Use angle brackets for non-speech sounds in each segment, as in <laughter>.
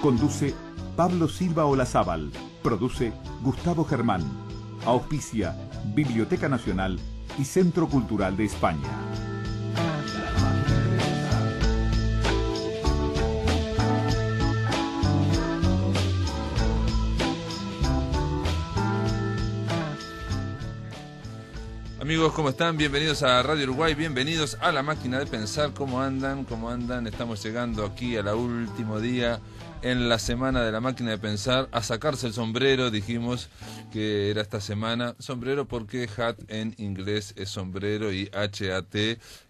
Conduce Pablo Silva Olazábal. Produce Gustavo Germán. Auspicia Biblioteca Nacional y Centro Cultural de España. Amigos, ¿cómo están? Bienvenidos a Radio Uruguay, bienvenidos a la máquina de pensar. ¿Cómo andan? ¿Cómo andan? Estamos llegando aquí al último día en la semana de la máquina de pensar a sacarse el sombrero, dijimos que era esta semana. Sombrero porque hat en inglés es sombrero y HAT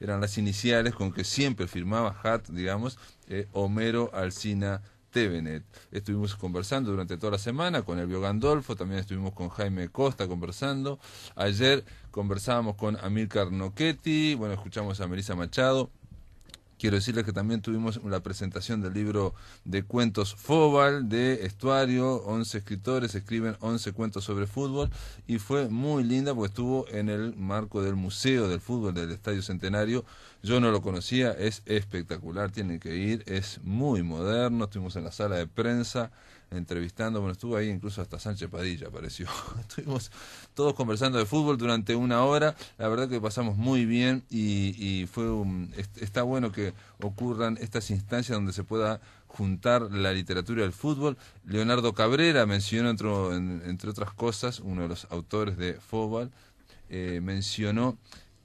eran las iniciales con que siempre firmaba hat, digamos, eh, Homero Alcina. Tevenet. Estuvimos conversando durante toda la semana con Elvio Gandolfo, también estuvimos con Jaime Costa conversando. Ayer conversábamos con Amilcar Nochetti, bueno, escuchamos a Melissa Machado, Quiero decirles que también tuvimos la presentación del libro de cuentos Fobal de Estuario, 11 escritores escriben 11 cuentos sobre fútbol y fue muy linda porque estuvo en el marco del Museo del Fútbol del Estadio Centenario. Yo no lo conocía, es espectacular, tienen que ir, es muy moderno, estuvimos en la sala de prensa entrevistando, bueno, estuvo ahí incluso hasta Sánchez Padilla apareció. <laughs> Estuvimos todos conversando de fútbol durante una hora, la verdad que pasamos muy bien y, fue un, está bueno que ocurran estas instancias donde se pueda juntar la literatura del fútbol. Leonardo Cabrera mencionó, entre, otras cosas, uno de los autores de Fóbal, eh, mencionó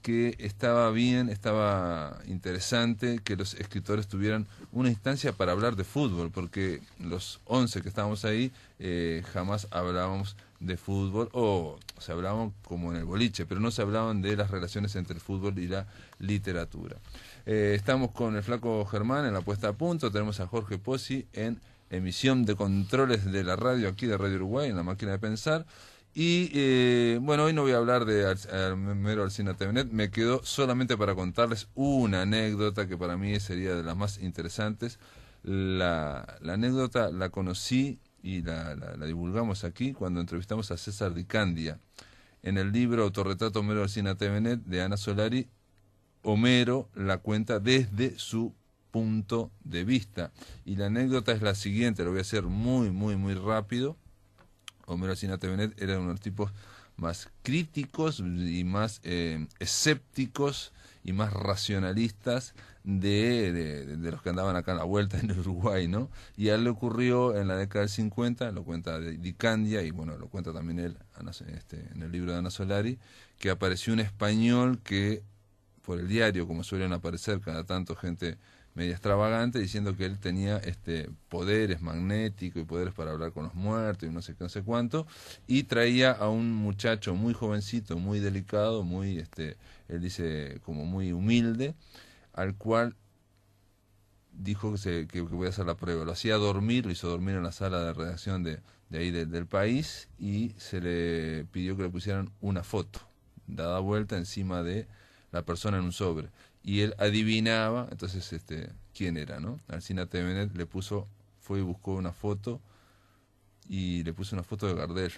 que estaba bien, estaba interesante que los escritores tuvieran una instancia para hablar de fútbol, porque los 11 que estábamos ahí eh, jamás hablábamos de fútbol o se hablaban como en el boliche, pero no se hablaban de las relaciones entre el fútbol y la literatura. Eh, estamos con el flaco Germán en la puesta a punto, tenemos a Jorge Pozzi en emisión de controles de la radio aquí de Radio Uruguay, en la máquina de pensar. Y eh, bueno, hoy no voy a hablar de Homero Alcina Tevenet, me quedo solamente para contarles una anécdota que para mí sería de las más interesantes. La, anécdota la conocí y la, divulgamos aquí cuando entrevistamos a César Dicandia. En el libro Autorretrato Homero Alcina Tevenet de Ana Solari, Homero la cuenta desde su punto de vista. Y la anécdota es la siguiente, lo voy a hacer muy, muy, muy rápido Homero Sinate Benet era uno de los tipos más críticos y más eh, escépticos y más racionalistas de, de, los que andaban acá en la vuelta <laughs> en Uruguay, ¿no? Y a él le ocurrió en la década del 50, lo cuenta Dicandia y bueno, lo cuenta también él este, en el libro de Ana Solari, que apareció un español que por el diario, como suelen aparecer cada tanto gente media extravagante diciendo que él tenía este poderes magnéticos y poderes para hablar con los muertos y no sé qué, no sé cuánto, y traía a un muchacho muy jovencito, muy delicado, muy, este, él dice, como muy humilde, al cual dijo que, se, que, voy a hacer la prueba. Lo hacía dormir, lo hizo dormir en la sala de redacción de, de ahí del país y se le pidió que le pusieran una foto, dada vuelta encima de la persona en un sobre y él adivinaba, entonces este, quién era, ¿no? Alcina Temenet le puso, fue y buscó una foto y le puso una foto de Gardel.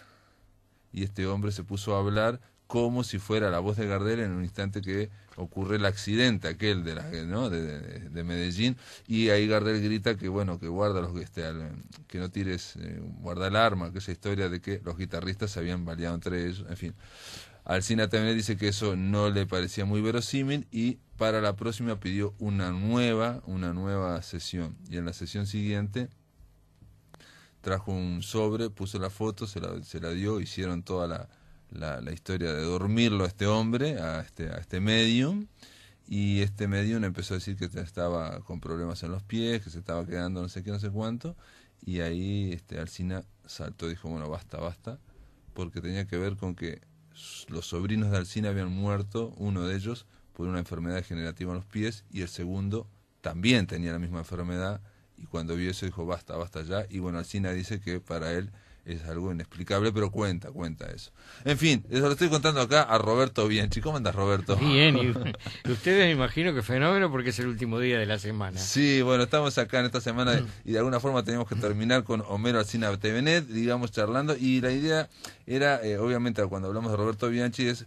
Y este hombre se puso a hablar como si fuera la voz de Gardel en un instante que ocurre el accidente aquel de, la, de, Medellín y ahí Gardel grita que bueno que guarda los que este, al, que no tires eh, guarda el arma que esa historia de que los guitarristas se habían baleado entre ellos en fin Alcina también dice que eso no le parecía muy verosímil y para la próxima pidió una nueva, una nueva sesión. Y en la sesión siguiente trajo un sobre, puso la foto, se la, dio, hicieron toda la, historia de dormirlo a este hombre, a este, a este medium. Y este medium empezó a decir que estaba con problemas en los pies, que se estaba quedando no sé qué, no sé cuánto. Y ahí este, Alcina saltó, y dijo, bueno, basta, basta, porque tenía que ver con que los sobrinos de Alcina habían muerto, uno de ellos por una enfermedad degenerativa en los pies y el segundo también tenía la misma enfermedad y cuando vio eso dijo basta, basta ya y bueno, Alcina dice que para él es algo inexplicable, pero cuenta, cuenta eso. En fin, eso lo estoy contando acá a Roberto Bianchi. ¿Cómo andas, Roberto? Bien, <laughs> ustedes me imagino que fenómeno porque es el último día de la semana. Sí, bueno, estamos acá en esta semana y de alguna forma tenemos que terminar con Homero Alcina TVnet, digamos, charlando. Y la idea era, eh, obviamente, cuando hablamos de Roberto Bianchi, es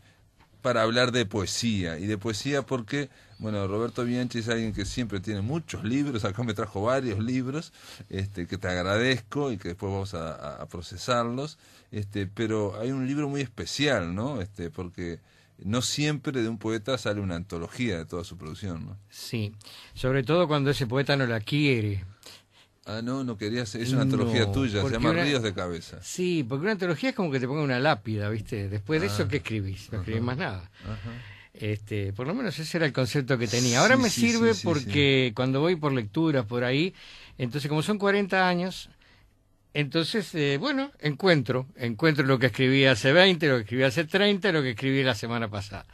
para hablar de poesía. Y de poesía porque, bueno, Roberto Bianchi es alguien que siempre tiene muchos libros, acá me trajo varios libros, este, que te agradezco y que después vamos a, procesarlos. Este, pero hay un libro muy especial, ¿no? Este, porque no siempre de un poeta sale una antología de toda su producción, ¿no? Sí, sobre todo cuando ese poeta no la quiere, Ah, no, no querías. Es una antología tuya, se llama Ríos de Cabeza. Sí, porque una antología es como que te ponga una lápida, ¿viste? Después de eso, ah. ¿qué escribís? No escribís más nada. Este, por lo menos ese era el concepto que tenía. Ahora me sirve porque cuando voy por lecturas por ahí, entonces como son 40 años, entonces, eh, bueno, encuentro, encuentro lo que escribí hace 20, lo que escribí hace 30, lo que escribí la semana pasada.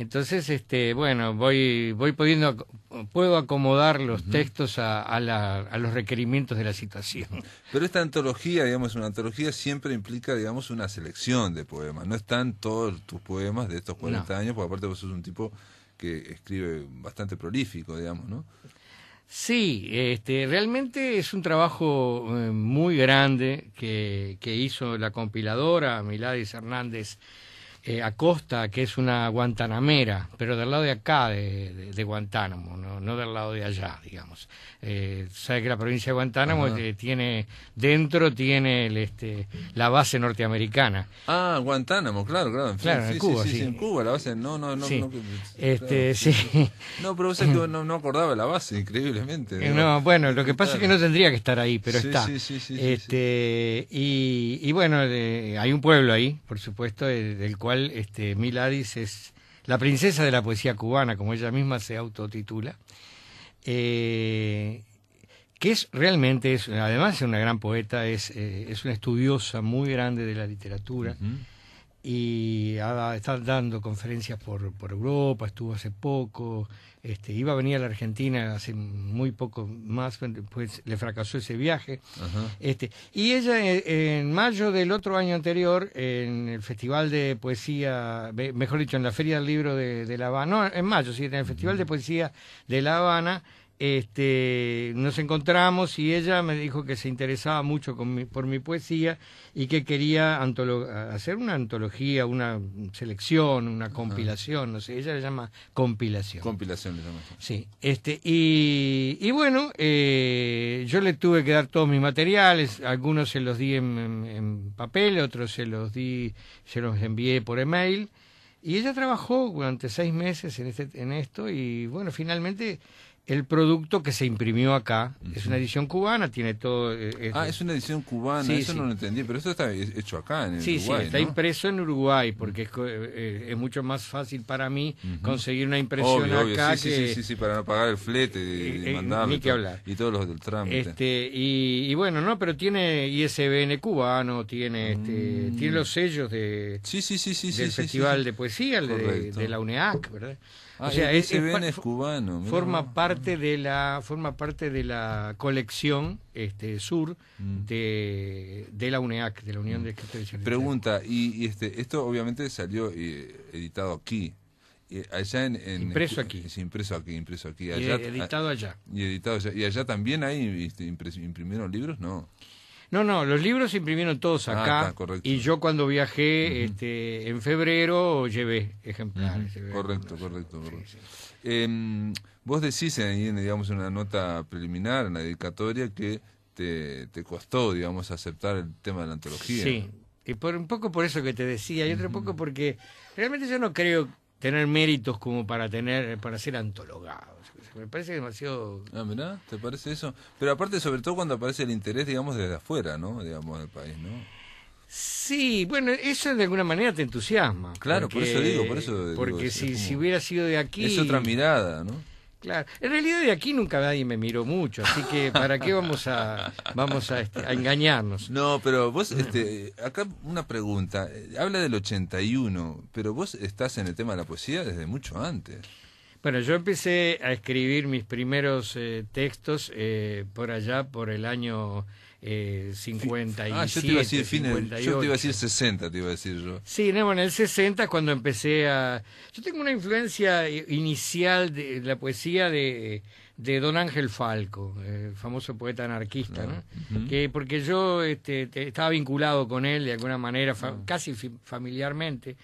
Entonces, este, bueno, voy, voy pudiendo, puedo acomodar los textos a, la, a, los requerimientos de la situación. Pero esta antología, digamos, una antología siempre implica, digamos, una selección de poemas. No están todos tus poemas de estos 40 años, porque aparte vos sos un tipo que escribe bastante prolífico, digamos, ¿no? Sí, este, realmente es un trabajo eh, muy grande que, que hizo la compiladora Miladis Hernández eh, Acosta, que es una guantanamera, pero del lado de acá, de, Guantánamo, ¿no? del lado de allá, digamos. Eh, sabe que la provincia de Guantánamo eh, tiene, dentro tiene este, la base norteamericana. Ah, Guantánamo, claro, claro. En, Cuba, sí, En Cuba, la base, no, no, no. pero vos no, no acordaba la base, increíblemente. Eh, no, bueno, lo que pasa es que no tendría que estar ahí, pero está. este, Y, y bueno, hay un pueblo ahí, por supuesto, eh, del cual este, Miladis es la princesa de la poesía cubana, como ella misma se autotitula, eh, que es realmente, es, además de una gran poeta, eh, es, una estudiosa muy grande de la literatura y está dando conferencias por, por, Europa, estuvo hace poco, este, iba a venir a la Argentina hace muy poco más, pues le fracasó ese viaje. Este, y ella eh, en, mayo del otro año anterior, en el Festival de Poesía, mejor dicho, en la Feria del Libro de, de La Habana, no, en mayo, sí, en el Festival de Poesía de La Habana, este, nos encontramos y ella me dijo que se interesaba mucho por mi poesía y que quería hacer una antología, una selección, una compilación, no sé, ella le llama compilación. Compilación le Sí, este, y, bueno, eh, yo le tuve que dar todos mis materiales, algunos se los di en, papel, otros se los di, se los envié por email. Y ella trabajó durante seis meses en, este, en esto y bueno, finalmente el producto que se imprimió acá. Es una edición cubana, tiene todo. Eh, eh, ah, es una edición cubana, eso no lo entendí, pero eso está hecho acá en Uruguay. Sí, está impreso en Uruguay, porque eh, es, mucho más fácil para mí conseguir una impresión acá que. Sí, sí, para no pagar el flete y, Y todos los del trámite. Este, y, bueno, no, pero tiene ISBN cubano, tiene este, mm. tiene los sellos de, sí, sí, sí, sí, del Festival de Poesía, de, de, la UNEAC, ¿verdad? o ah, sea, ISBN es, cubano. Forma parte de la forma parte de la colección este sur mm. de, de, la UNEAC, de la Unión mm. de Escritores Pregunta y, este esto obviamente salió eh, editado aquí eh, allá en, este, impreso aquí impreso aquí impreso aquí allá, y editado ah, allá y editado allá y allá también hay este, imprimieron libros no no no los libros se imprimieron todos ah, acá y yo cuando viajé este en febrero llevé ejemplares correcto, correcto eh, vos decís ahí, digamos, en una nota preliminar, en la dedicatoria, que te, te, costó, digamos, aceptar el tema de la antología. Sí, y por, un poco por eso que te decía, y otro poco porque realmente yo no creo tener méritos como para tener para ser antologado. me parece demasiado... Ah, ¿te parece eso? Pero aparte, sobre todo cuando aparece el interés, digamos, desde afuera, ¿no? Digamos, del país, ¿no? Sí, bueno, eso de alguna manera te entusiasma. Claro, por eso digo, por eso Porque si, si hubiera sido de aquí... Es otra mirada, ¿no? Claro, en realidad de aquí nunca nadie me miró mucho, así que ¿para qué vamos a vamos a, este, a engañarnos? No, pero vos, este, acá una pregunta, eh, habla del 81, pero vos estás en el tema de la poesía desde mucho antes. Bueno, yo empecé a escribir mis primeros eh, textos eh, por allá, por el año eh, 57. Ah, yo te iba a decir el yo te iba a decir 60, te iba a decir yo. Sí, bueno, en el 60 cuando empecé a... Yo tengo una influencia eh, inicial de la poesía de, de Don Ángel Falco, el eh, famoso poeta anarquista, ¿no? Ah, que porque yo este, estaba vinculado con él de alguna manera, ah. casi familiarmente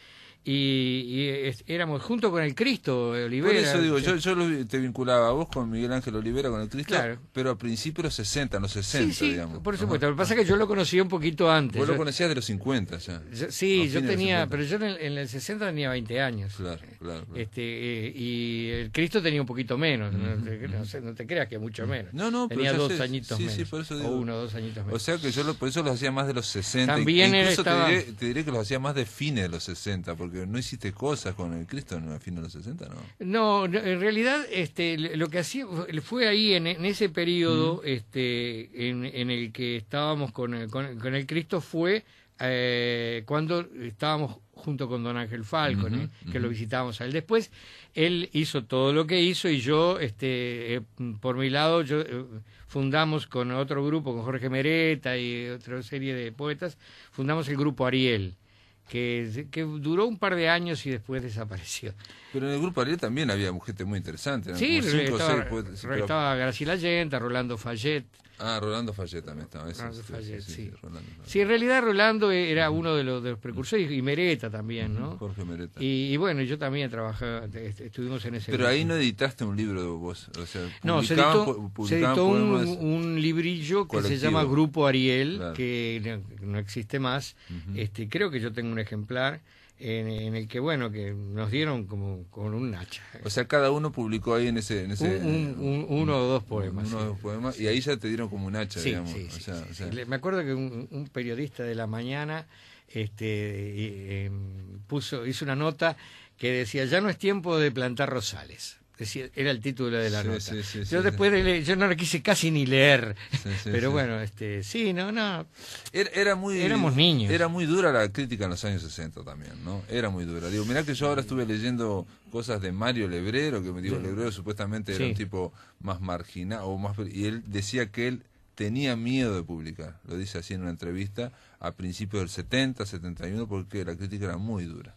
y, éramos junto con el Cristo, Olivera. Por eso digo, yo, te vinculaba a vos con Miguel Ángel Olivera, con el Cristo, claro. pero a principios los 60, los 60, sí, digamos. Por supuesto, lo que pasa es que yo lo conocía un poquito antes. Vos lo conocías de los 50 ya. Yo, sí, yo tenía, pero yo en el, en el, 60 tenía 20 años. Claro, claro. Este, eh, y el Cristo tenía un poquito menos, no, te, creas que mucho menos. No, no, tenía dos añitos sí, menos. Sí, por eso digo. O uno, dos añitos menos. O sea que yo por eso los hacía más de los 60. También incluso te, diré, te diré que los hacía más de fines de los 60, porque no hiciste cosas con el Cristo en el fin de los 60, ¿no? No, en realidad este, lo que hacía fue ahí en, ese periodo este, en, el que estábamos con, el, eh, con, el Cristo fue eh, cuando estábamos junto con don Ángel Falcon, que lo visitábamos a él. Después él hizo todo lo que hizo y yo, este, eh, por mi lado, yo fundamos con otro grupo, con Jorge Mereta y otra serie de poetas, fundamos el grupo Ariel que, duró un par de años y después desapareció. Pero en el grupo Ariel también había mujeres muy interesantes Sí, estaba, Graciela Rolando Fallet Ah, Rolando Fallet también estaba. sí, en realidad Rolando era uno de los, precursores y Mereta también, ¿no? Jorge Mereta. Y, bueno, yo también trabajaba, estuvimos en ese. Pero ahí no editaste un libro de vos. no, se editó, un, librillo que se llama Grupo Ariel, que no, existe más. este Creo que yo tengo un ejemplar en, el que bueno que nos dieron como con un hacha o sea cada uno publicó ahí en ese, uno o dos poemas y ahí ya te dieron como un hacha me acuerdo que un, periodista de la mañana este em, puso hizo una nota que decía ya no es tiempo de plantar rosales era el título de la nota. yo después yo no la quise casi ni leer, <laughs> pero bueno, este, sí, no, no. Era, muy, éramos niños. Era muy dura la crítica en los años 60 también, ¿no? Era muy dura. Digo, mirá que yo ahora estuve leyendo cosas de Mario Lebrero, que me digo, Lebrero supuestamente era un tipo más marginal o más y él decía que él tenía miedo de publicar. Lo dice así en una entrevista a principios del 70, 71 porque la crítica era muy dura.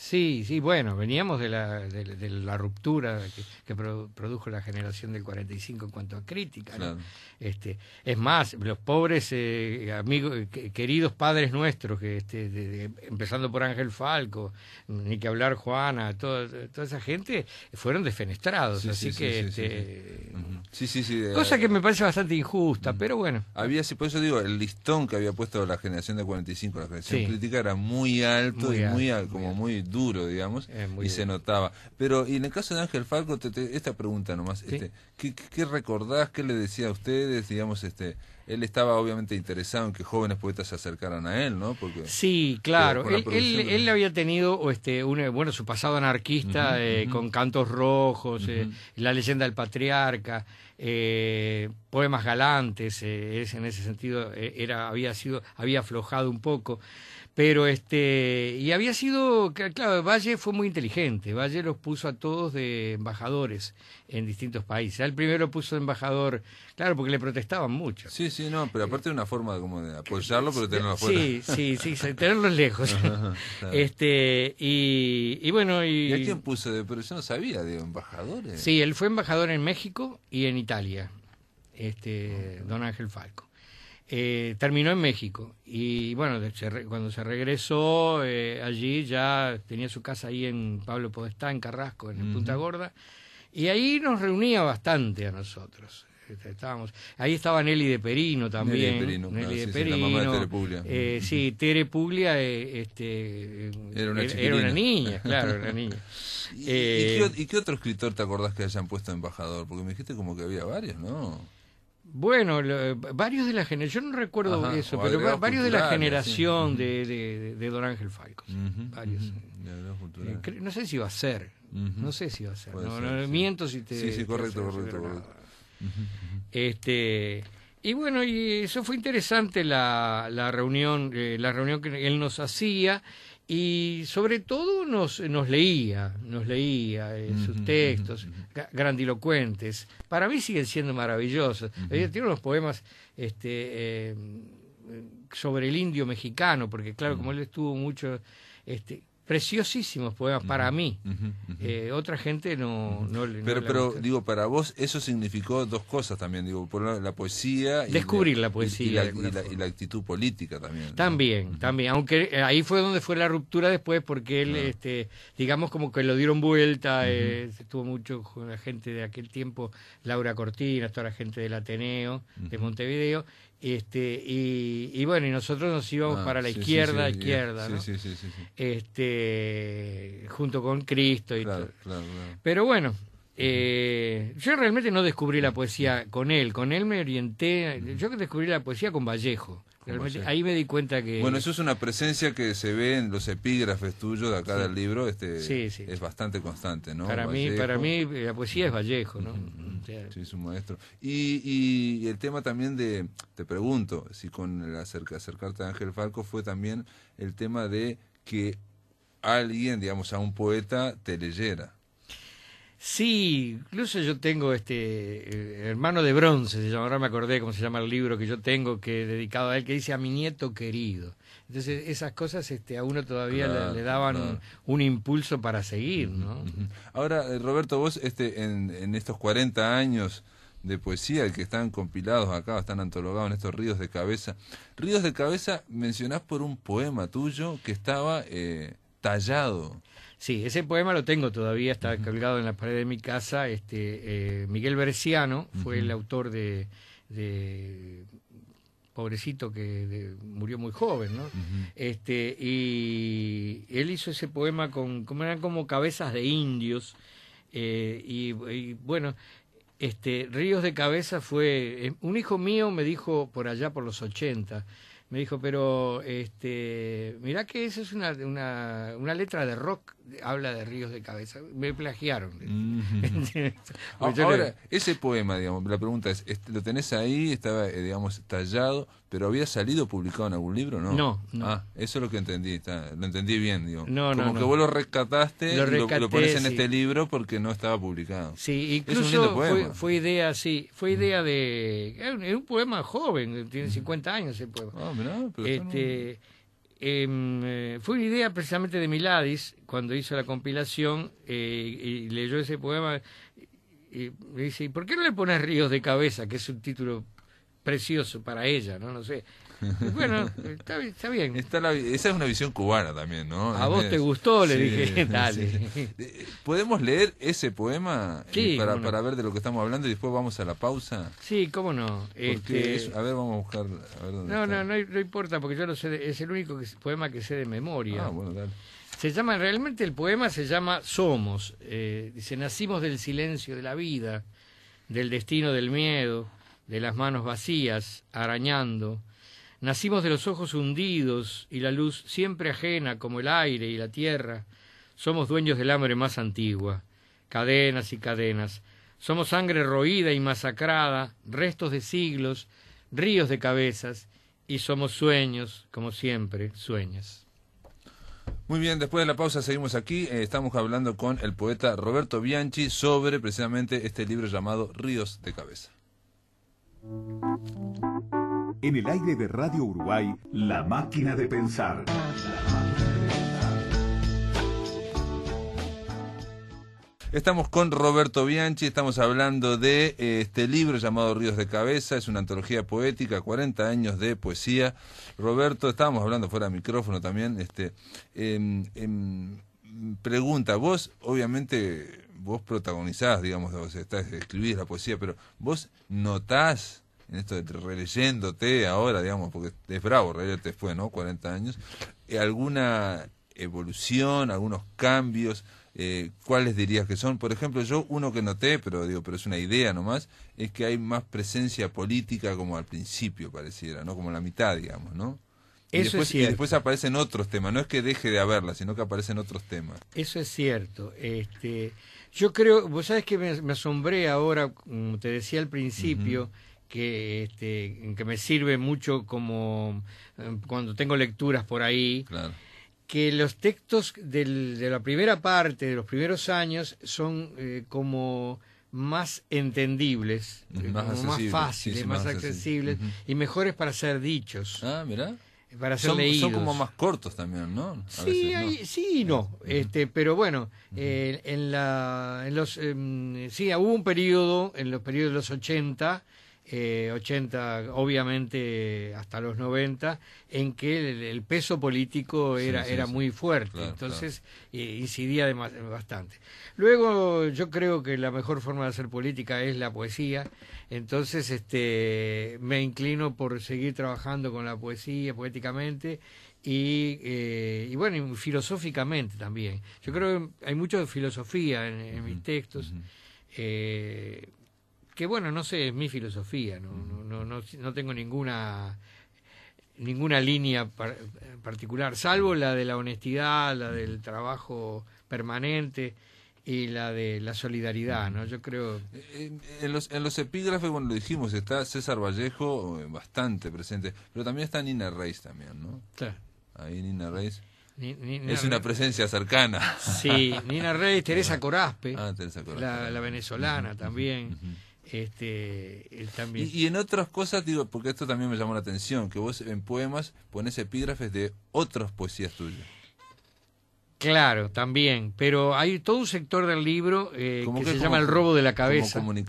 Sí, sí, bueno, veníamos de la, de, la ruptura que, produjo la generación del 45 en cuanto a crítica. Este, es más, los pobres eh, amigos, eh, queridos padres nuestros, que este, empezando por Ángel Falco, ni que hablar Juana, toda, esa gente, fueron defenestrados. así que. Sí, sí, este, sí, cosa que me parece bastante injusta, pero bueno. Había, sí, por eso digo, el listón que había puesto la generación del 45, la generación crítica, era muy alto y muy, alto, como muy duro, digamos, y se notaba. Pero, en el caso de Ángel Falco, esta pregunta nomás, este, ¿qué, ¿qué, recordás, qué le decía a ustedes, digamos, este, él estaba obviamente interesado en que jóvenes poetas se acercaran a él, ¿no? Porque, sí, claro, él, él, había tenido, este, eh, bueno, su pasado anarquista, eh, con Cantos Rojos, eh, La leyenda del patriarca, poemas galantes, es, en ese sentido, era, había sido, había aflojado un poco. Pero este, y había sido, claro, Valle fue muy inteligente, Valle los puso a todos de embajadores en distintos países. el primero puso embajador, claro, porque le protestaban mucho. Sí, sí, no, pero aparte de una forma de, como de apoyarlo, pero tenerlo afuera. Sí, sí, sí, <laughs> tenerlos lejos. Este, y, y bueno, y... a quién puso de, pero yo no sabía, de embajadores? Sí, él fue embajador en México y en Italia, este, ah, don Ángel Falco. Eh, terminó en México y bueno, cuando se regresó eh, allí ya tenía su casa ahí en Pablo Podestá, en Carrasco, en Punta Gorda, y ahí nos reunía bastante a nosotros. Este, estábamos, ahí estaba Nelly de Perino también. Nelly de Perino, Perino de Tere Puglia. Eh, este, era, una niña, claro, era una niña. <laughs> ¿Y, qué, ¿Y qué otro escritor te acordás que hayan puesto embajador? Porque me dijiste como que había varios, ¿no? Bueno, eh, varios de la generación, yo no recuerdo eso, pero varios de la generación de, de, de, Don Ángel Falco varios. Eh, eh, no sé si va a ser, no sé si va a ser. miento si te. Sí, sí, correcto, correcto, Este. Y bueno, y eso fue interesante la, la reunión, la reunión que él nos hacía y sobre todo nos, nos leía, nos leía eh, sus textos grandilocuentes. Para mí siguen siendo maravillosos. Tiene unos poemas este, eh, sobre el indio mexicano, porque claro, como él estuvo mucho, este, preciosísimos poemas para mí. Eh, otra gente no, no, Pero, pero digo, para vos eso significó dos cosas también, digo, por la, poesía... Y Descubrir la, poesía. Y, la, actitud política también. También, también, aunque eh, ahí fue donde fue la ruptura después, porque él, este, digamos, como que lo dieron vuelta, eh, estuvo mucho con la gente de aquel tiempo, Laura Cortina, toda la gente del Ateneo, de Montevideo, este y, bueno y nosotros nos íbamos ah, para la izquierda sí, sí, izquierda ¿no? este eh, junto con Cristo y Pero bueno, eh, yo realmente no descubrí la poesía con él, con él me orienté, yo descubrí la poesía con Vallejo. ahí me di cuenta que... Bueno, eso es una presencia que se ve en los epígrafes tuyos de acá del libro, este, es bastante constante, ¿no? Para mí, para mí la poesía es Vallejo, ¿no? sí, es un maestro. Y, el tema también de, te pregunto, si con el acercarte a Ángel Falco fue también el tema de que alguien, digamos, a un poeta te leyera. Sí, incluso yo tengo este eh, hermano de bronce, se llama, ahora me acordé cómo se llama el libro que yo tengo que dedicado a él que dice a mi nieto querido. Entonces esas cosas este a uno todavía le, daban un impulso para seguir, ¿no? Ahora eh, Roberto, vos este en, estos 40 años de poesía que están compilados acá, están antologados en estos ríos de cabeza. Ríos de cabeza mencionás por un poema tuyo que estaba eh, tallado. Sí, ese poema lo tengo todavía, está colgado en la pared de mi casa. Este, eh, Miguel Berciano fue el autor de, de pobrecito que murió muy joven, ¿no? Este y él hizo ese poema con como eran como cabezas de indios eh, y, bueno este Ríos de cabeza fue eh, un hijo mío me dijo por allá por los ochenta me dijo, pero este, mirá que esa es una, una, una letra de rock habla de ríos de cabeza. Me plagiaron. <laughs> <laughs> Ahora, ese poema, digamos, la pregunta es, ¿lo tenés ahí? Estaba, eh, digamos, tallado, pero había salido publicado en algún libro, ¿no? No, Ah, eso es lo que entendí, está, lo entendí bien, digo. No, no, Como que vos lo rescataste, lo, lo, pones en este libro porque no estaba publicado. Sí, incluso fue, idea, sí, fue idea de... Era un, poema joven, tiene 50 años ese poema. No, ah, pero este, Em, eh, fue una idea precisamente de Miladis cuando hizo la compilación eh, y leyó ese poema. Y me dice: ¿Y por qué no le pones Ríos de Cabeza? que es un título precioso para ella, ¿no? No sé. <laughs> bueno, está, bien. Está esa es una visión cubana también, ¿no? A vos te gustó, le dije, dale. ¿Podemos leer ese poema para, para, ver de lo que estamos hablando y después vamos a la pausa? Sí, cómo no. Este... a ver, vamos a buscar. no, no, no, no, importa, porque yo lo sé, es el único que, poema que sé de memoria. Ah, bueno, dale. Se llama, realmente el poema se llama Somos. Eh, dice, nacimos del silencio de la vida, del destino del miedo, de las manos vacías, arañando, Nacimos de los ojos hundidos y la luz siempre ajena como el aire y la tierra. Somos dueños del hambre más antigua. Cadenas y cadenas. Somos sangre roída y masacrada, restos de siglos, ríos de cabezas, y somos sueños, como siempre, sueños. Muy bien, después de la pausa seguimos aquí. Eh, estamos hablando con el poeta Roberto Bianchi sobre precisamente este libro llamado Ríos de Cabeza. En el aire de Radio Uruguay, La Máquina de Pensar. Estamos con Roberto Bianchi, estamos hablando de eh, este libro llamado Ríos de Cabeza, es una antología poética, 40 años de poesía. Roberto, estábamos hablando fuera de micrófono también, este, em, em, pregunta, vos obviamente, vos protagonizás, digamos, vos estás, escribís la poesía, pero vos notás en esto de releyéndote ahora, digamos, porque es bravo te fue ¿no? 40 años, eh, alguna evolución, algunos cambios, eh, ¿cuáles dirías que son? Por ejemplo, yo uno que noté, pero digo, pero es una idea nomás, es que hay más presencia política como al principio pareciera, ¿no? Como la mitad, digamos, ¿no? Eso es cierto. Y después aparecen otros temas, no es que deje de haberla, sino que aparecen otros temas. Eso es cierto. Este, yo creo, vos sabés que me, asombré ahora, como te decía al principio, que, este, que me sirve mucho como em, cuando tengo lecturas por ahí, que los textos del, de la primera parte, de los primeros años, son eh, como más entendibles, eh, más, más fáciles, más, accesibles y mejores para ser dichos. Ah, mira para ser leídos. Son como más cortos también, ¿no? sí, sí y no. este, pero bueno, eh, en, la, en los... Em, sí, hubo un periodo, en los periodos de los 80, eh, 80, obviamente hasta los 90, en que el, peso político era, era muy fuerte, entonces eh, incidía bastante. Luego yo creo que la mejor forma de hacer política es la poesía, entonces este, me inclino por seguir trabajando con la poesía poéticamente. Y, eh, bueno, y filosóficamente también. Yo creo que hay mucho filosofía en, mis textos. Eh, que bueno, no sé, es mi filosofía, no, mm. no, no, no, no tengo ninguna ninguna línea eh, particular, salvo mm. la de la honestidad, la del trabajo permanente y la de la solidaridad, mm. ¿no? Yo creo... En, los, en los epígrafes, bueno, lo dijimos, está César Vallejo eh, bastante presente, pero también está Nina Reis también, ¿no? Ahí Nina Reis. es una presencia cercana. Sí, Nina Reyes <laughs> ah. Ah, Teresa Coraspe, La, venezolana también este, también. Y, en otras cosas, digo, porque esto también me llamó la atención, que vos en poemas pones epígrafes de otras poesías tuyas. Claro, también, pero hay todo un sector del libro eh, como que, se llama El robo de la cabeza. con... Eh,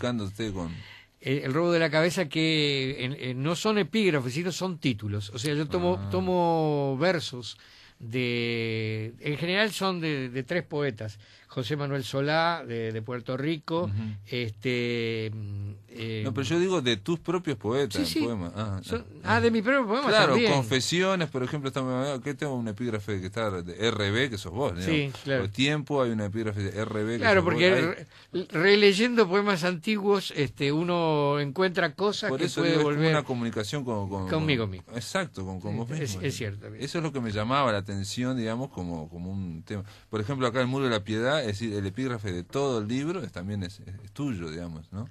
El, robo de la cabeza que no son epígrafes, sino son títulos. O sea, yo tomo, ah. tomo versos de... En general son de tres poetas José Manuel Solá de, Puerto Rico. este, mm, eh, no, pero yo digo de tus propios poetas. Ah, ah, ah, ah, de mis propios poemas. Claro, Confesiones, por ejemplo, aquí que tengo un epígrafe que está de RB, que sos vos. Sí, claro. tiempo, hay un epígrafe de RB. claro, porque releyendo poemas antiguos este, uno encuentra cosas que eso puede volver. una comunicación con, conmigo mismo. Exacto, con, vos mismo. Es, cierto. Eso es lo que me llamaba la atención, digamos, como, como un tema. Por ejemplo, acá el muro de la piedad es decir, el epígrafe de todo el libro también es, tuyo, digamos, ¿no?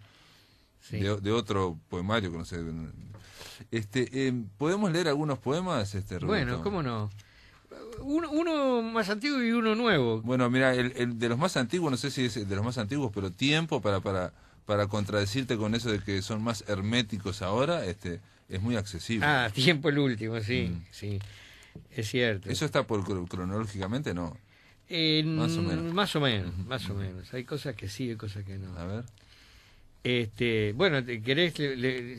De, otro poemario que no Este, em, ¿Podemos leer algunos poemas, este Bueno, cómo no. Uno, más antiguo y uno nuevo. Bueno, mira, el, de los más antiguos, no sé si es de los más antiguos, pero tiempo para, para, para contradecirte con eso de que son más herméticos ahora, este, es muy accesible. Ah, tiempo el último, sí, mm. sí, es cierto. Eso está por cronológicamente, no más o menos. Más o menos, más o menos. Hay cosas que sí, hay cosas que no. A ver. Este, bueno, te querés,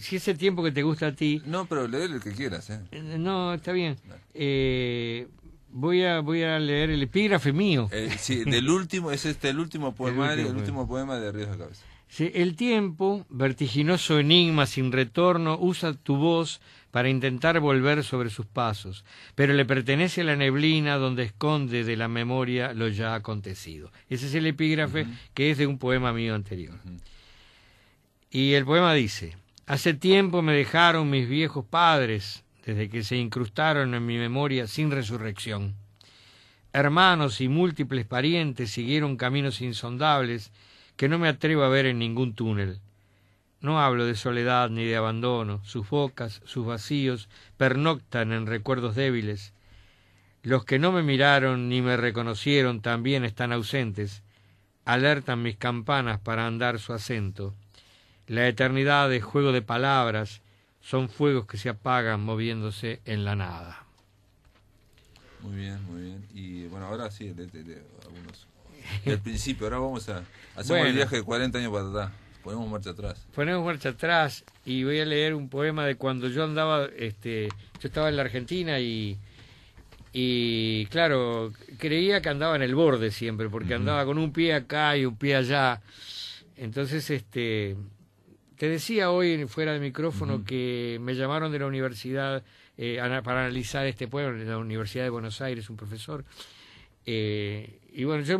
si es el tiempo que te gusta a ti. No, pero lee el que quieras. Eh. ¿eh? No, está bien. Eh, voy a voy a leer el epígrafe mío. Eh, <laughs> último, es este el último poema, el último, poema de Ríos de Cabeza. Sí, el tiempo, vertiginoso enigma sin retorno, usa tu voz para intentar volver sobre sus pasos, pero le pertenece la neblina donde esconde de la memoria lo ya acontecido. Ese es el epígrafe que es de un poema mío anterior. Y el poema dice, hace tiempo me dejaron mis viejos padres, desde que se incrustaron en mi memoria sin resurrección. Hermanos y múltiples parientes siguieron caminos insondables que no me atrevo a ver en ningún túnel. No hablo de soledad ni de abandono. Sus bocas, sus vacíos, pernoctan en recuerdos débiles. Los que no me miraron ni me reconocieron también están ausentes. Alertan mis campanas para andar su acento. La eternidad es juego de palabras. Son fuegos que se apagan moviéndose en la nada. Muy bien, muy bien. Y bueno, ahora sí, de, algunos. principio, ahora vamos a hacer un viaje de 40 años para atrás. Ponemos marcha atrás. Ponemos marcha atrás y voy a leer un poema de cuando yo andaba, este, yo estaba en la Argentina y, y claro, creía que andaba en el borde siempre, porque andaba con un pie acá y un pie allá. Entonces, este, te decía hoy fuera de micrófono que me llamaron de la universidad eh, para analizar este poema, de la Universidad de Buenos Aires, un profesor. Eh, y bueno, yo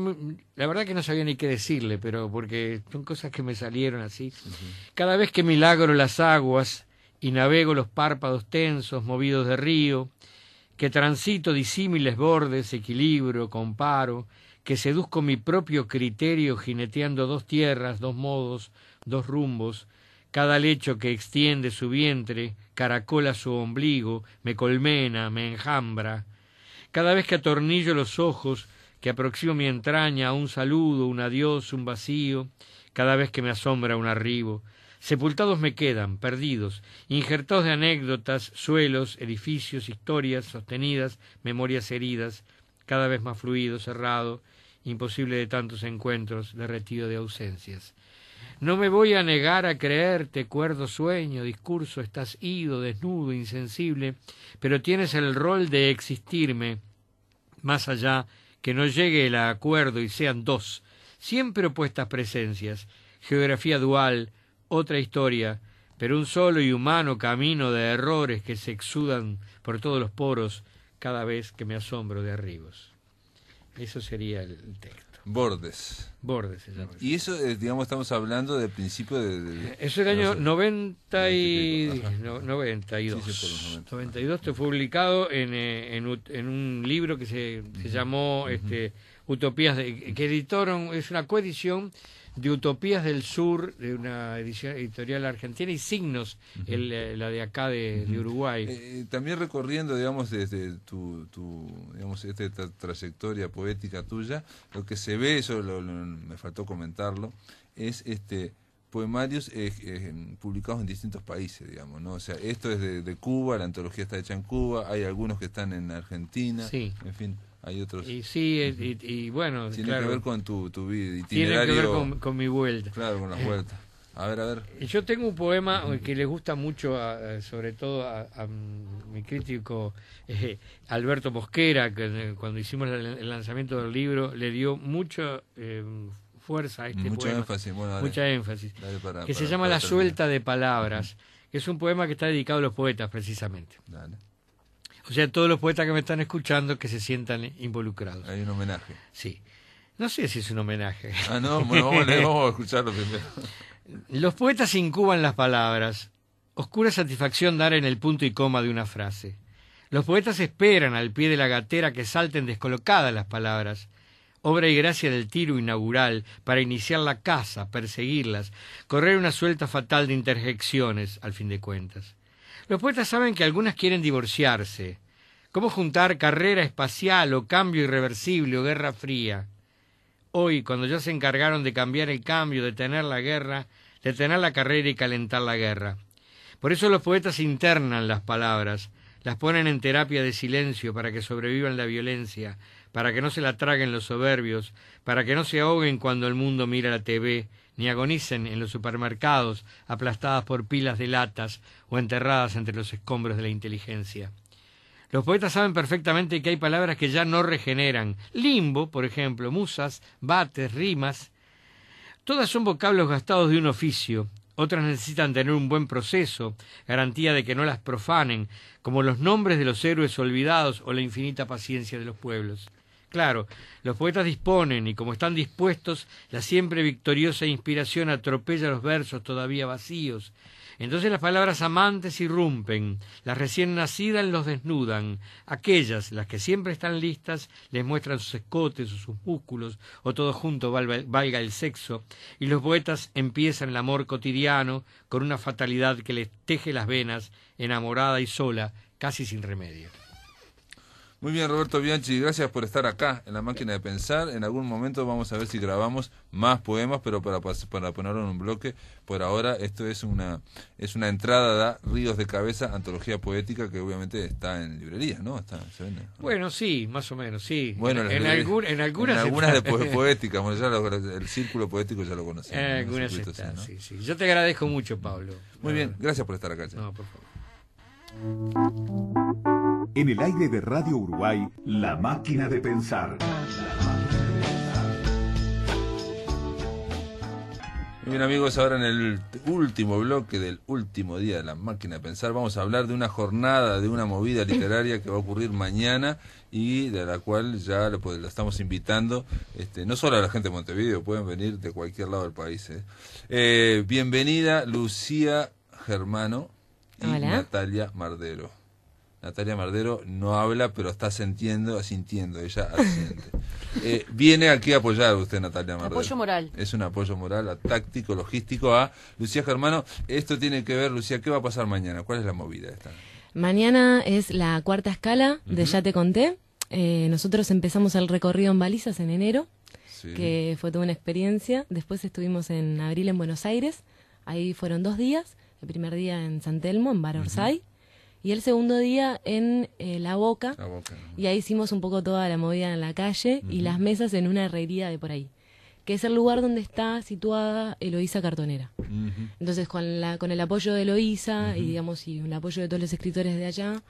la verdad que no sabía ni qué decirle, pero porque son cosas que me salieron así. Cada vez que milagro las aguas y navego los párpados tensos, movidos de río, que transito disímiles bordes, equilibro, comparo, que seduzco mi propio criterio jineteando dos tierras, dos modos, dos rumbos, cada lecho que extiende su vientre, caracola su ombligo, me colmena, me enjambra. Cada vez que atornillo los ojos, que aproximo mi entraña, a un saludo, un adiós, un vacío, cada vez que me asombra un arribo. Sepultados me quedan, perdidos, injertados de anécdotas, suelos, edificios, historias sostenidas, memorias heridas, cada vez más fluido, cerrado, imposible de tantos encuentros, derretido de ausencias. No me voy a negar a creerte, cuerdo sueño, discurso, estás ido, desnudo, insensible, pero tienes el rol de existirme, más allá que no llegue el acuerdo y sean dos, siempre opuestas presencias, geografía dual, otra historia, pero un solo y humano camino de errores que se exudan por todos los poros cada vez que me asombro de arribos. Eso sería el texto. Bordes. Bordes, exactamente. Y eso, eh, digamos, estamos hablando del principio de... eso es el año no 90 y, 92. Sí, 92 fue publicado en, eh, en, en, un libro que se, se llamó este, Utopías, que editaron, es una coedición de Utopías del Sur, de una editorial argentina, y Signos, el, eh, la de acá de, Uruguay. Eh, eh, también recorriendo, digamos, desde tu, digamos, esta trayectoria poética tuya, lo que se ve, eso me faltó comentarlo, es este poemarios publicados en distintos países, digamos, ¿no? O sea, esto es de, Cuba, la antología está hecha en Cuba, hay algunos que están en Argentina, en fin. Hay otros. Y sí, y, bueno. Tiene que ver con tu, tu vida. Tiene que ver con, con, mi vuelta. Claro, con la eh. vuelta A ver, a ver. Yo tengo un poema que le gusta mucho, sobre todo a, mi crítico eh, Alberto Mosquera, que eh, cuando hicimos el lanzamiento del libro le dio mucho fuerza a este poema Mucha Énfasis, bueno, mucha énfasis. que se llama La suelta de palabras, que es un poema que está dedicado a los poetas precisamente. Dale. O sea, todos los poetas que me están escuchando que se sientan involucrados. Hay un homenaje. Sí. No sé si es un homenaje. Ah, no, bueno, <laughs> vamos, a escucharlo primero. Los poetas incuban las palabras. Oscura satisfacción dar en el punto y coma de una frase. Los poetas esperan al pie de la gatera que salten descolocadas las palabras. Obra y gracia del tiro inaugural para iniciar la caza, perseguirlas, correr una suelta fatal de interjecciones, al fin de cuentas. Los poetas saben que algunas quieren divorciarse. ¿Cómo juntar carrera espacial o cambio irreversible o guerra fría? Hoy, cuando ya se encargaron de cambiar el cambio, de tener la guerra, de tener la carrera y calentar la guerra. Por eso los poetas internan las palabras, las ponen en terapia de silencio para que sobrevivan la violencia, para que no se la traguen los soberbios, para que no se ahoguen cuando el mundo mira la TV ni agonicen en los supermercados aplastadas por pilas de latas o enterradas entre los escombros de la inteligencia. Los poetas saben perfectamente que hay palabras que ya no regeneran. Limbo, por ejemplo, musas, bates, rimas. Todas son vocablos gastados de un oficio. Otras necesitan tener un buen proceso, garantía de que no las profanen, como los nombres de los héroes olvidados o la infinita paciencia de los pueblos. Claro, los poetas disponen y como están dispuestos, la siempre victoriosa inspiración atropella los versos todavía vacíos. Entonces las palabras amantes irrumpen, las recién nacidas los desnudan, aquellas, las que siempre están listas, les muestran sus escotes o sus músculos, o todo junto valga el sexo, y los poetas empiezan el amor cotidiano con una fatalidad que les teje las venas, enamorada y sola, casi sin remedio. Muy bien, Roberto Bianchi, gracias por estar acá en la máquina de pensar. En algún momento vamos a ver si grabamos más poemas, pero para, para ponerlo en un bloque, por ahora esto es una, es una entrada de Ríos de Cabeza, antología poética, que obviamente está en librerías, ¿no? Bueno, sí, más o menos, sí. Bueno, en, en algunas. En algunas de poéticas, bueno, ya el círculo poético ya lo conocemos. En algunas Yo te agradezco mucho, Pablo. Muy bien, gracias por estar acá. No, por favor. En el aire de Radio Uruguay, La Máquina de Pensar. Muy bien amigos, ahora en el último bloque del último día de la máquina de pensar vamos a hablar de una jornada, de una movida literaria que va a ocurrir mañana y de la cual ya lo, pues, la estamos invitando, este, no solo a la gente de Montevideo, pueden venir de cualquier lado del país. Eh. Eh, bienvenida Lucía Germano y Natalia Mardero. Natalia Mardero no habla, pero está sintiendo, asintiendo, ella <laughs> asiente. Eh, viene aquí a apoyar usted, Natalia Mardero. Apoyo moral. Es un apoyo moral, táctico, logístico a Lucía Germano. Esto tiene que ver, Lucía, ¿qué va a pasar mañana? ¿Cuál es la movida esta? Mañana es la cuarta escala de Ya te conté. Eh, nosotros empezamos el recorrido en balizas en enero, que fue toda una experiencia. Después estuvimos en abril en Buenos Aires. Ahí fueron dos días. El primer día en San Telmo, en Bar y el segundo día en eh, la, boca, y ahí hicimos un poco toda la movida en la calle y las mesas en una herrería de por ahí, que es el lugar donde está situada Eloísa Cartonera. Entonces, con, la, con el apoyo de Eloísa y digamos y el apoyo de todos los escritores de allá,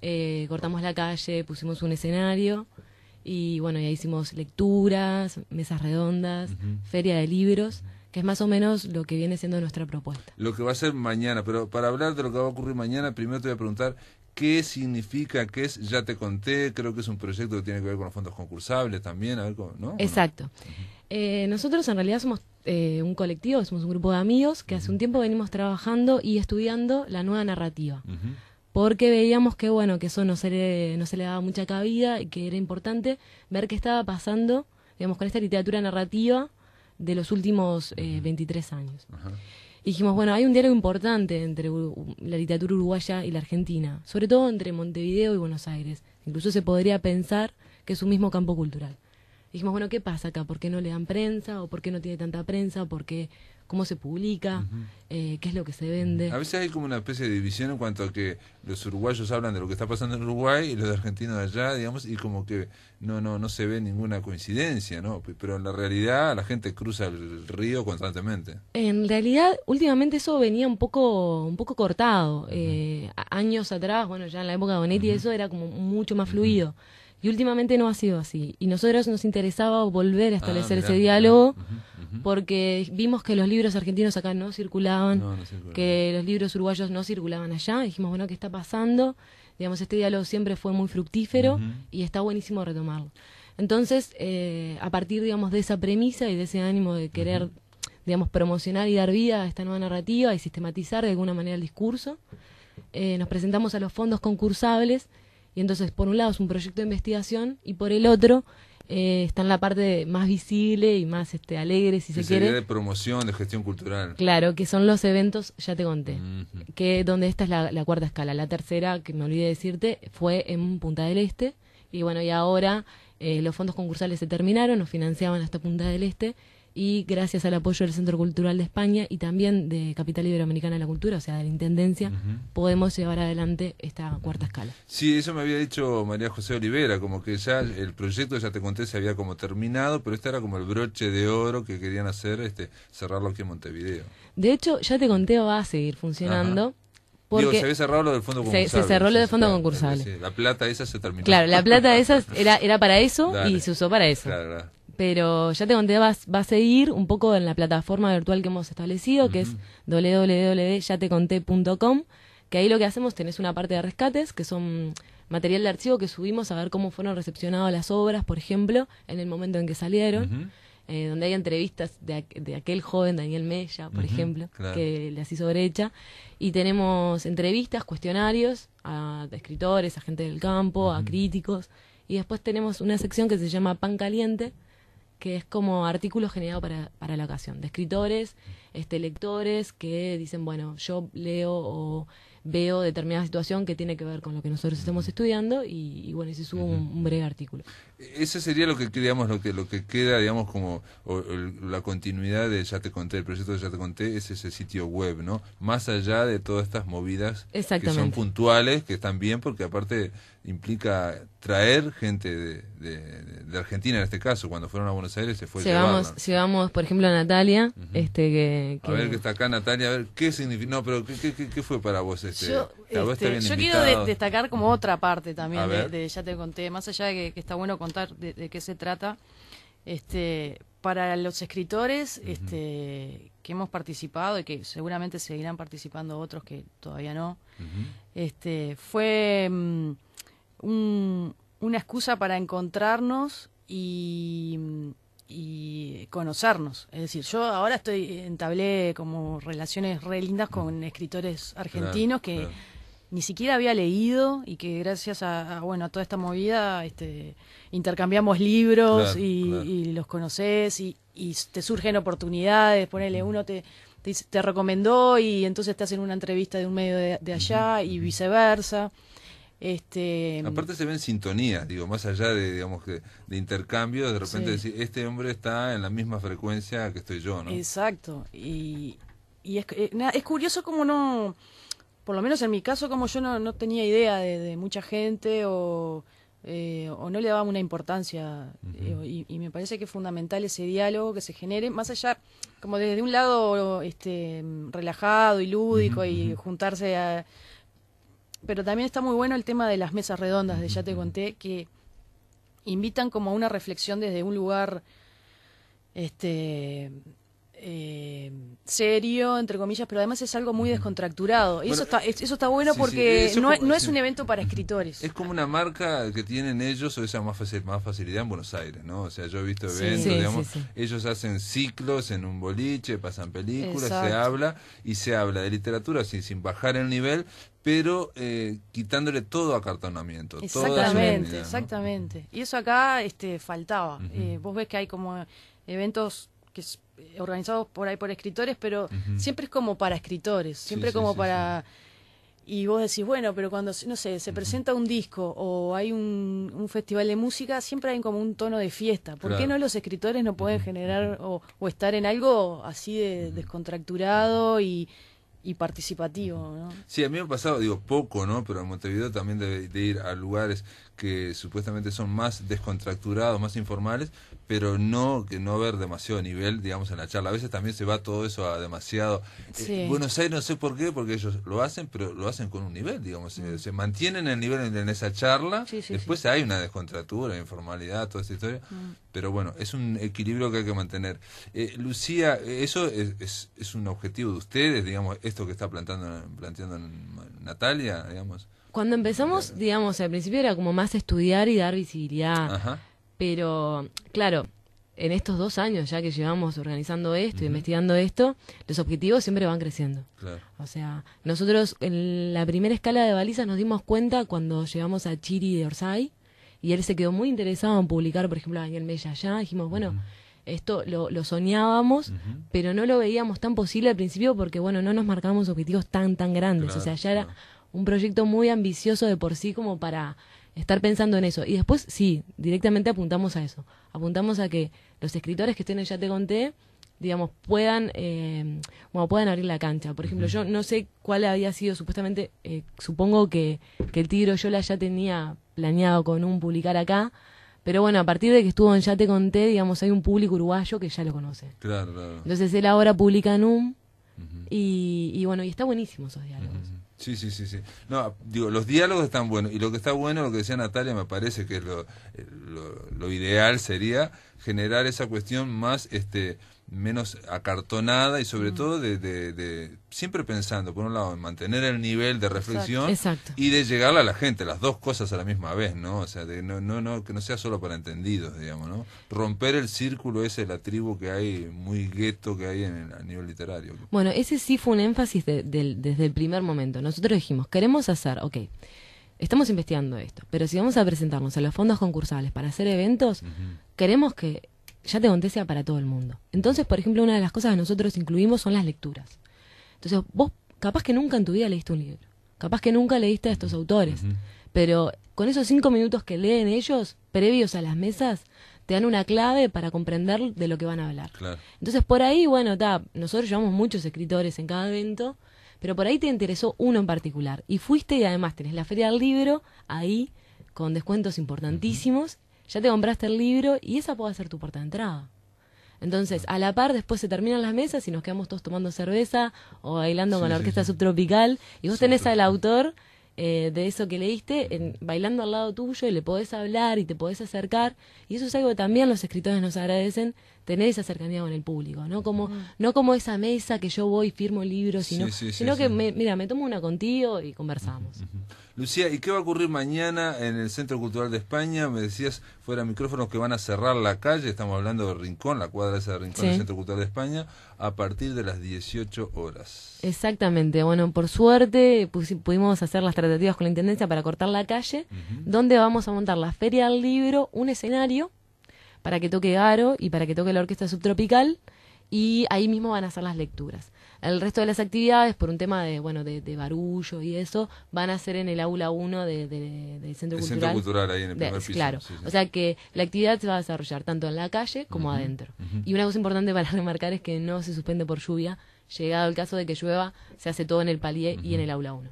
eh, cortamos la calle, pusimos un escenario y bueno, ya hicimos lecturas, mesas redondas, feria de libros que es más o menos lo que viene siendo nuestra propuesta. Lo que va a ser mañana, pero para hablar de lo que va a ocurrir mañana, primero te voy a preguntar qué significa, qué es, ya te conté, creo que es un proyecto que tiene que ver con los fondos concursables también, a ver, ¿no? Exacto. Eh, nosotros en realidad somos eh, un colectivo, somos un grupo de amigos que hace un tiempo venimos trabajando y estudiando la nueva narrativa. Porque veíamos que, bueno, que eso no se, le, no se le daba mucha cabida y que era importante ver qué estaba pasando, digamos, con esta literatura narrativa de los últimos eh, veintitrés 23 años. Y dijimos, bueno, hay un diálogo importante entre la literatura uruguaya y la argentina, sobre todo entre Montevideo y Buenos Aires. Incluso se podría pensar que es un mismo campo cultural. dijimos, bueno, ¿qué pasa acá? ¿Por qué no le dan prensa? ¿O por qué no tiene tanta prensa? ¿Por qué cómo se publica, eh, qué es lo que se vende. A veces hay como una especie de división en cuanto a que los uruguayos hablan de lo que está pasando en Uruguay y los argentinos allá, digamos, y como que no no no se ve ninguna coincidencia, ¿no? Pero en la realidad la gente cruza el río constantemente. En realidad últimamente eso venía un poco un poco cortado. Eh, años atrás, bueno, ya en la época de Bonetti eso era como mucho más fluido. Y últimamente no ha sido así. Y nosotros nos interesaba volver a ah, establecer ese diálogo porque vimos que los libros argentinos acá no circulaban, que los libros uruguayos no circulaban allá. Dijimos, bueno, ¿qué está pasando? Digamos, este diálogo siempre fue muy fructífero y está buenísimo retomarlo. Entonces, eh, a partir, digamos, de esa premisa y de ese ánimo de querer, digamos, promocionar y dar vida a esta nueva narrativa y sistematizar de alguna manera el discurso, eh, nos presentamos a los fondos concursables y entonces, por un lado, es un proyecto de investigación y por el otro, eh, está en la parte más visible y más este, alegre, si se quiere. de promoción, de gestión cultural. Claro, que son los eventos, ya te conté, que donde esta es la, cuarta escala. La tercera, que me olvidé decirte, fue en Punta del Este. Y bueno, y ahora eh, los fondos concursales se terminaron, nos financiaban hasta Punta del Este y gracias al apoyo del Centro Cultural de España y también de Capital Iberoamericana de la Cultura, o sea, de la Intendencia, podemos llevar adelante esta cuarta escala. Sí, eso me había dicho María José Olivera, como que ya el proyecto, ya te conté, se había como terminado, pero este era como el broche de oro que querían hacer, este cerrarlo aquí en Montevideo. De hecho, ya te conté, va a seguir funcionando. Digo, se había lo del fondo Se, cerró lo del fondo concursal la plata esa se terminó. Claro, la plata esa era, para eso <laughs> y se usó para eso. Claro, claro pero ya te conté, va, va, a seguir un poco en la plataforma virtual que hemos establecido, que es www.yateconté.com, que ahí lo que hacemos, tenés una parte de rescates, que son material de archivo que subimos a ver cómo fueron recepcionadas las obras, por ejemplo, en el momento en que salieron. Eh, donde hay entrevistas de, de, aquel joven Daniel Mella, por ejemplo, que las hizo derecha, Y tenemos entrevistas, cuestionarios a escritores, a gente del campo, a críticos. Y después tenemos una sección que se llama Pan Caliente, que es como artículo generado para, la ocasión, de escritores, este, lectores que dicen, bueno, yo leo o veo determinada situación que tiene que ver con lo que nosotros estamos estudiando y, bueno, y se un, breve artículo ese sería lo que lo que lo que queda digamos como la continuidad de ya te conté el proyecto de ya te conté es ese sitio web no más allá de todas estas movidas que son puntuales que están bien porque aparte implica traer gente de, Argentina en este caso cuando fueron a Buenos Aires se fue si llevamos por ejemplo a Natalia este que, a ver que está acá Natalia a ver qué significa no pero qué, qué, fue para vos este este, yo quiero destacar como otra parte también de, Ya te conté, más allá de que, está bueno contar de, qué se trata, este, para los escritores este, que hemos participado y que seguramente seguirán participando otros que todavía no, este, fue mm, una excusa para encontrarnos y y conocernos. Es decir, yo ahora estoy entablé como relaciones re lindas con escritores argentinos que ni siquiera había leído y que gracias a, bueno a toda esta movida este, intercambiamos libros y, los conoces y, te surgen oportunidades, ponele uno te, te, recomendó y entonces te hacen una entrevista de un medio de, allá y viceversa. Este... Aparte se ven sintonías, digo, más allá de, digamos, que de intercambio, de repente decir, este hombre está en la misma frecuencia que estoy yo, ¿no? Exacto, y, y es, eh, es curioso como no por lo menos en mi caso, como yo no, tenía idea de, mucha gente eh, o, no le daba una importancia, eh, y, me parece que es fundamental ese diálogo que se genere, más allá, como desde un lado este, relajado y lúdico y juntarse a... Pero también está muy bueno el tema de las mesas redondas, de ya te conté, que invitan como a una reflexión desde un lugar este eh, serio, entre comillas, pero además es algo muy descontracturado. Y eso, está, eso está bueno porque e- no, es, un evento para escritores. Es como una marca que tienen ellos, o esa más, más facilidad en Buenos Aires, ¿no? O sea, yo he visto eventos, digamos, ellos hacen ciclos en un boliche, pasan películas, se habla y se habla de literatura sin bajar el nivel, pero eh, quitándole todo acartonamiento. Exactamente, exactamente. Y eso acá este, faltaba. Eh, vos ves que hay como eventos que es eh, organizados por ahí por escritores, pero siempre es como para escritores, siempre como para... y vos decís, bueno, pero cuando, no sé, se presenta un disco o hay un, festival de música, siempre hay como un tono de fiesta. ¿Por qué no los escritores no pueden generar o, estar en algo así de descontracturado y, participativo. ¿no? Sí, a mí me ha pasado, digo, poco, ¿no? Pero en Montevideo también de, ir a lugares que supuestamente son más descontracturados, más informales, pero no que no ver demasiado nivel, digamos, en la charla. A veces también se va todo eso a demasiado. bueno, eh, Buenos no sé por qué, porque ellos lo hacen, pero lo hacen con un nivel, digamos, eh, mm. se, mantienen mantienen el nivel en, esa charla. Después hay una descontratura, informalidad, toda esa historia. Mm. Pero bueno, es un equilibrio que hay que mantener. Eh, Lucía, eso es, es, un objetivo de ustedes, digamos, esto que está planteando, planteando Natalia, digamos. Cuando empezamos, digamos, al principio era como más estudiar y dar visibilidad. Pero, claro, en estos dos años ya que llevamos organizando esto, y investigando esto, los objetivos siempre van creciendo. O sea, nosotros en la primera escala de balizas nos dimos cuenta cuando llegamos a Chiri de Orsay y él se quedó muy interesado en publicar, por ejemplo, a Daniel Mella allá. Dijimos, bueno, esto lo, soñábamos, pero no lo veíamos tan posible al principio porque, bueno, no nos marcábamos objetivos tan, tan grandes. o sea, ya era un proyecto muy ambicioso de por sí como para estar pensando en eso. Y después, sí, directamente apuntamos a eso. Apuntamos a que los escritores que estén en Ya Te Conté, digamos, puedan, eh, bueno, puedan abrir la cancha. Por ejemplo, yo no sé cuál había sido supuestamente, eh, supongo que, que el yo la ya tenía planeado con un publicar acá, pero bueno, a partir de que estuvo en Ya Te Conté, digamos, hay un público uruguayo que ya lo conoce. Entonces él ahora publica en un, y, bueno, y está buenísimo esos diálogos. Sí, sí, sí, sí. No, digo, los diálogos están buenos. Y lo que está bueno, lo que decía Natalia, me parece que lo, eh, lo, lo ideal sería generar esa cuestión más este, menos acartonada y sobre mm. todo de, siempre pensando, por un lado, en mantener el nivel de reflexión y de llegar a la gente, las dos cosas a la misma vez, ¿no? O sea, de no, no, no, que no sea solo para entendidos, digamos, ¿no? Romper el círculo ese, la tribu que hay, muy gueto que hay en el, a nivel literario. Bueno, ese sí fue un énfasis desde el primer momento. Nosotros dijimos, queremos hacer, ok, estamos investigando esto, pero si vamos a presentarnos a los fondos concursales para hacer eventos, queremos que ya te conté, sea para todo el mundo. Entonces, por ejemplo, una de las cosas que nosotros incluimos son las lecturas. Entonces, vos capaz que nunca en tu vida leíste un libro, capaz que nunca leíste a estos autores, pero con esos cinco minutos que leen ellos, previos a las mesas, te dan una clave para comprender de lo que van a hablar. Entonces, por ahí, bueno, nosotros llevamos muchos escritores en cada evento, pero por ahí te interesó uno en particular. Y fuiste y además tenés la Feria del Libro ahí, con descuentos importantísimos, ya te compraste el libro y esa puede ser tu puerta de entrada. Entonces, a la par, después se terminan las mesas y nos quedamos todos tomando cerveza o bailando con la orquesta subtropical. Y vos tenés al autor eh, de eso que leíste en, bailando al lado tuyo y le podés hablar y te podés acercar. Y eso es algo que también los escritores nos agradecen, tener esa cercanía con el público, no como, no como esa mesa que yo voy, firmo libros, sino, sino que, mira, me tomo una contigo y conversamos. Lucía, ¿y qué va a ocurrir mañana en el Centro Cultural de España? Me decías fuera micrófono que van a cerrar la calle, estamos hablando de Rincón, la cuadra esa de Rincón del Centro Cultural de España, a partir de las 18 horas. Exactamente, bueno, por suerte pudimos hacer las tratativas con la Intendencia para cortar la calle, donde vamos a montar la Feria del Libro, un escenario para que toque Garo y para que toque la Orquesta Subtropical y ahí mismo van a hacer las lecturas. El resto de las actividades, por un tema de, bueno, de, barullo y eso, van a ser en el aula 1 de, del Centro Cultural. ahí en el Claro, o sea que la actividad se va a desarrollar tanto en la calle como adentro. Y una cosa importante para remarcar es que no se suspende por lluvia, llegado el caso de que llueva, se hace todo en el Palier y en el Aula 1.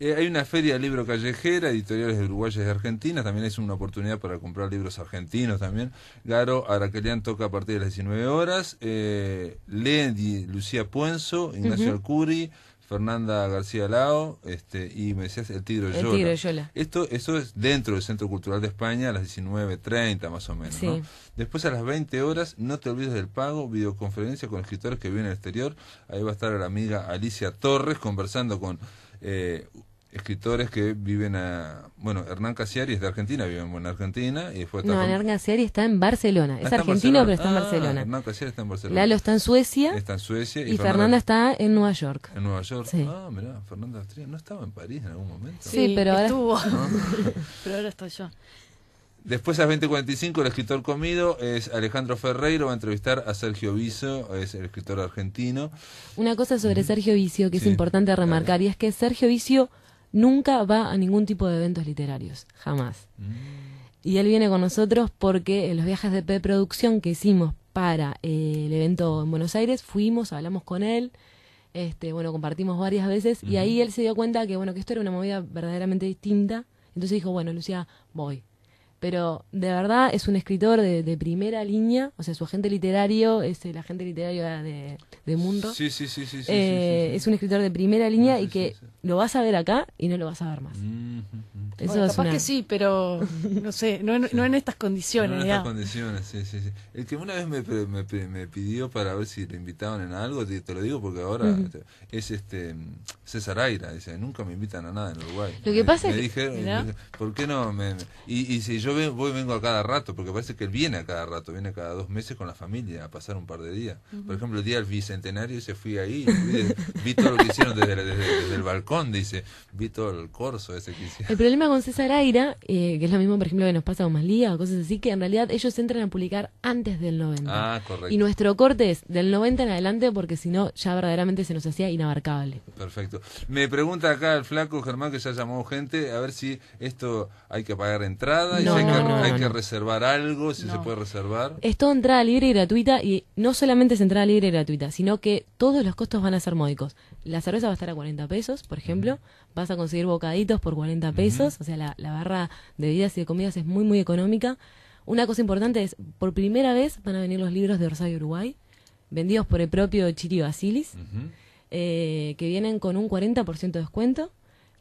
Eh, hay una feria de libro callejera, editoriales de Uruguay y de Argentina, también es una oportunidad para comprar libros argentinos también. Garo Araquelian toca a partir de las 19 horas, eh, Lucía Puenzo, Ignacio Alcuri, Fernanda García Lao este, y me decías El Tigre Yola. El Tigre Yola. Esto, eso es dentro del Centro Cultural de España a las 19.30 más o menos. Después a las 20 horas, no te olvides del pago, videoconferencia con escritores que viven el exterior. Ahí va a estar la amiga Alicia Torres conversando con eh, escritores que viven a... Bueno, Hernán Casiari es de Argentina, vive en Argentina y No, Hernán Casiari está en Barcelona. Ah, es argentino, pero está en ah, Barcelona. Hernán Casiari está en Barcelona. Lalo está en Suecia. Está en Suecia. Y, Fernanda, está en Nueva York. En Nueva York. Sí. Ah, mirá, Fernanda Astrid. ¿No estaba en París en algún momento? Sí, pero ahora... Estuvo. <laughs> pero ahora estoy yo. Después a las 20.45 el escritor comido es Alejandro Ferreiro, va a entrevistar a Sergio Vicio, es el escritor argentino. Una cosa sobre Sergio Vicio que es importante remarcar, y es que Sergio Vicio nunca va a ningún tipo de eventos literarios, jamás. Y él viene con nosotros porque en los viajes de preproducción que hicimos para eh, el evento en Buenos Aires, fuimos, hablamos con él, este, bueno, compartimos varias veces y ahí él se dio cuenta que, bueno, que esto era una movida verdaderamente distinta. Entonces dijo, bueno, Lucía, voy pero de verdad es un escritor de, primera línea, o sea, su agente literario es el agente literario de, Mundo Sí sí eh, sí, sí, Es un escritor de primera línea ah, y que lo vas a ver acá y no lo vas a ver más. Eso que sí, pero no sé, no, en <laughs> estas condiciones. en estas condiciones, sí, sí, El que una vez me, me, me, pidió para ver si le invitaban en algo, te, lo digo porque ahora este, es este César Aira, dice, nunca me invitan a nada en Uruguay. Lo que pasa es que... ¿por qué no? Me, y, y, si yo voy, vengo a cada rato, porque parece que él viene a cada rato, viene cada dos meses con la familia a pasar un par de días. Por ejemplo, el día del Bicentenario se fui ahí, vi, todo lo que hicieron desde, el balcón, dice, vi todo el corso ese que hicieron. El problema con César Aira, eh, que es lo mismo, por ejemplo, que nos pasa con Malía o cosas así, que en realidad ellos entran a publicar antes del 90. Ah, correcto. Y nuestro corte es del 90 en adelante, porque si no, ya verdaderamente se nos hacía inabarcable. Perfecto. Me pregunta acá el flaco Germán, que ya llamó gente, a ver si esto hay que pagar entrada, hay, que, reservar algo, si se puede reservar. Es todo entrada libre y gratuita, y no solamente es entrada libre y gratuita, sino que todos los costos van a ser módicos. La cerveza va a estar a 40 pesos, por ejemplo, vas a conseguir bocaditos por 40 pesos o sea, la, barra de bebidas y de comidas es muy, muy económica. Una cosa importante es, por primera vez van a venir los libros de Rosario Uruguay, vendidos por el propio Chirio Basilis, eh, que vienen con un 40% de descuento.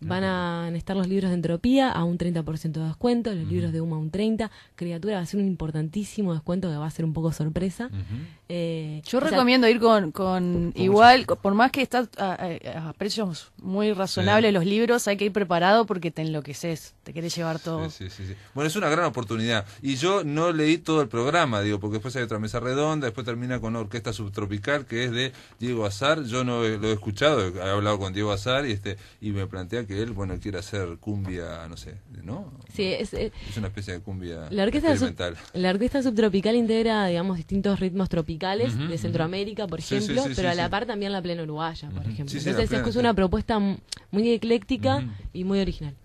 Van a estar los libros de entropía a un 30% de descuento, los libros de Uma a un 30%, Criatura va a ser un importantísimo descuento que va a ser un poco sorpresa. Eh, yo recomiendo ir con, igual, por más que está a, precios muy razonables los libros, hay que ir preparado porque te enloqueces, te querés llevar todo. bueno, es una gran oportunidad. Y yo no leí todo el programa, digo, porque después hay otra mesa redonda, después termina con Orquesta Subtropical, que es de Diego Azar. Yo no lo he escuchado, he hablado con Diego Azar y, este, y me plantea que él, bueno, quiere hacer cumbia, no sé, ¿no? Sí, es, eh, una especie de cumbia la orquesta la Orquesta Subtropical integra, digamos, distintos ritmos tropicales de Centroamérica, por ejemplo, pero a la par también la plena uruguaya, por ejemplo. Entonces es una propuesta muy ecléctica y muy original.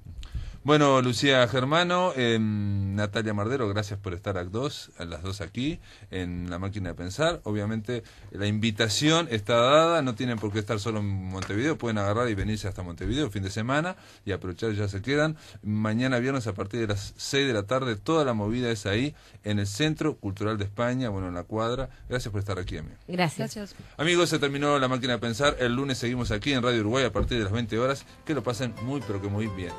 Bueno, Lucía Germano, em, Natalia Mardero, gracias por estar a, a las dos aquí en la máquina de pensar. Obviamente la invitación está dada, no tienen por qué estar solo en Montevideo, pueden agarrar y venirse hasta Montevideo fin de semana y aprovechar, ya se quedan. Mañana viernes a partir de las 6 de la tarde, toda la movida es ahí en el Centro Cultural de España, bueno, en la cuadra. Gracias por estar aquí, amigo. Gracias. Gracias. Amigos, se terminó la máquina de pensar. El lunes seguimos aquí en Radio Uruguay a partir de las 20 horas. Que lo pasen muy, pero que muy bien.